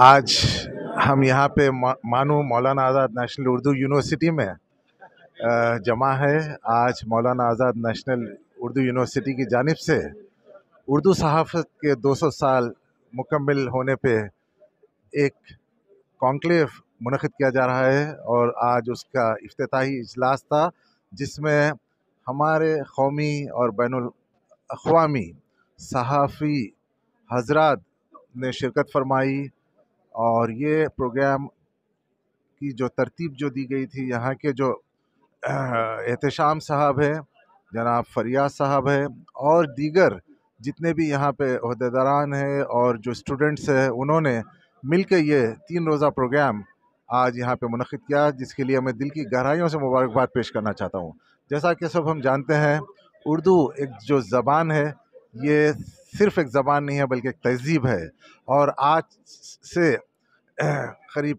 आज हम यहाँ पे मानो मौलाना आज़ाद नेशनल उर्दू यूनिवर्सिटी में जमा है आज मौलाना आज़ाद नेशनल उर्दू यूनिवर्सिटी की जानब से उर्दू सहाफ़त के 200 साल मुकम्मल होने पे एक कॉन्क्लेव मनद किया जा रहा है और आज उसका अफ्ताही इजलास था जिसमें हमारे कौमी और बैन अवी सहाफ़ी हजरात ने शिरकत फरमाई और ये प्रोग्राम की जो तरतीब जो दी गई थी यहाँ के जो एहतशाम साहब हैं जनाब फरियाज साहब हैं और दीगर जितने भी यहाँ पे अहदेदारान हैं और जो स्टूडेंट्स हैं उन्होंने मिल के ये तीन रोज़ा प्रोग्राम आज यहाँ पे मनद किया जिसके लिए मैं दिल की गहराइयों से मुबारकबाद पेश करना चाहता हूँ जैसा कि सब हम जानते हैं उर्दू एक जो ज़बान है ये सिर्फ एक ज़बान नहीं है बल्कि एक तहजीब है और आज से करीब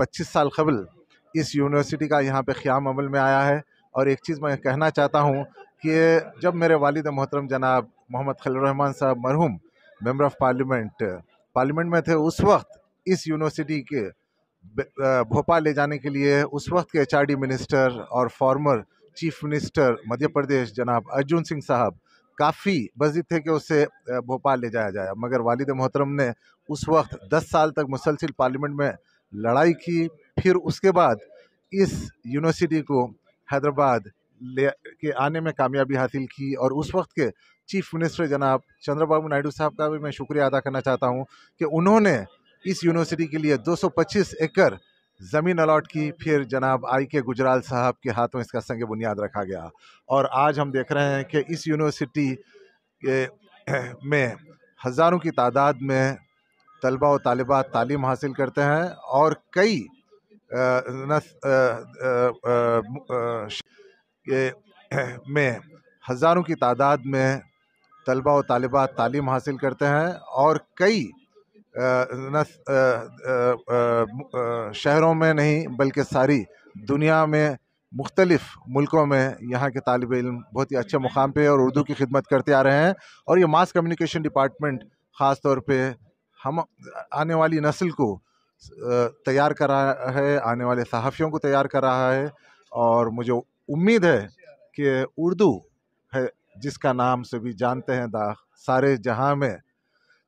पच्चीस साल कबल इस यूनिवर्सिटी का यहाँ पे ख़्याम अमल में आया है और एक चीज़ मैं कहना चाहता हूँ कि जब मेरे वालिद मोहतरम जनाब मोहम्मद खलरहमान साहब मरहूम मेम्बर ऑफ़ पार्लियामेंट पार्लियामेंट में थे उस वक्त इस यूनिवर्सिटी के भोपाल ले जाने के लिए उस वक्त के एच मिनिस्टर और former chief minister Madhya Pradesh जनाब अर्जुन सिंह साहब काफ़ी मजिद थे कि उसे भोपाल ले जाया जाए मगर वालिद मोहतरम ने उस वक्त 10 साल तक मुसलसिल पार्लियामेंट में लड़ाई की फिर उसके बाद इस यूनिवर्सिटी को हैदराबाद ले के आने में कामयाबी हासिल की और उस वक्त के चीफ मिनिस्टर जनाब चंद्रबाबू नायडू साहब का भी मैं शुक्रिया अदा करना चाहता हूँ कि उन्होंने इस यूनिवर्सिटी के लिए 225 एकड़ ज़मीन अलॉट की फिर जनाब आई के गुजराल साहब के हाथों इसका संग बुनियाद रखा गया और आज हम देख रहे हैं कि इस यूनिवर्सिटी में हज़ारों की तादाद में तलबा व तलबा तालीम हासिल करते हैं और कई में हज़ारों की तादाद में तलबा व तलबा तालीम हासिल करते हैं और कई शहरों में नहीं बल्कि सारी दुनिया में मुख्तलिफ़ मुल्कों में यहाँ के तलब इम बहुत ही अच्छे मुकाम पर और उर्दू की खिदमत करते आ रहे हैं और ये मास कम्युनिकेशन डिपार्टमेंट ख़ास तौर पर हम आने वाली नस्ल को तैयार कर रहा है आने वाले सहाफ़ियों को तैयार कर रहा है और मुझे उम्मीद है कि उर्दू है जिसका नाम सभी जानते हैं दा सारे जहाँ में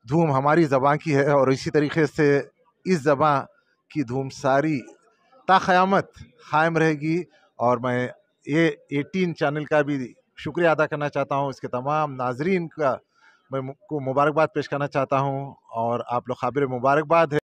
धूम हमारी ज़बाँ की है और इसी तरीके से इस ज़बाँ की धूम सारी ताक़यामत कायम रहेगी और मैं ये एटीन चैनल का भी शुक्रिया अदा करना चाहता हूँ इसके तमाम नाजरीन का मैं को मुबारकबाद पेश करना चाहता हूँ और आप लोग खबर मुबारकबाद है